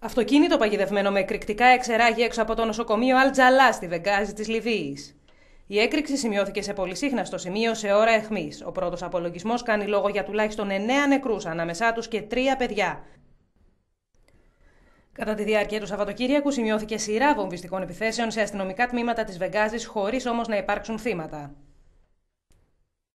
Αυτοκίνητο παγιδευμένο με εκρηκτικά εξεράγει έξω από το νοσοκομείο Αλτζαλά στη Βεγγάζη της Λιβύης. Η έκρηξη σημειώθηκε σε πολυσύχναστο σημείο σε ώρα αιχμή. Ο πρώτος απολογισμός κάνει λόγο για τουλάχιστον 9 νεκρούς, ανάμεσά τους και 3 παιδιά. Κατά τη διάρκεια του Σαββατοκύριακου σημειώθηκε σειρά βομβιστικών επιθέσεων σε αστυνομικά τμήματα της Βεγγάζης, χωρίς όμως να υπάρξουν θύματα.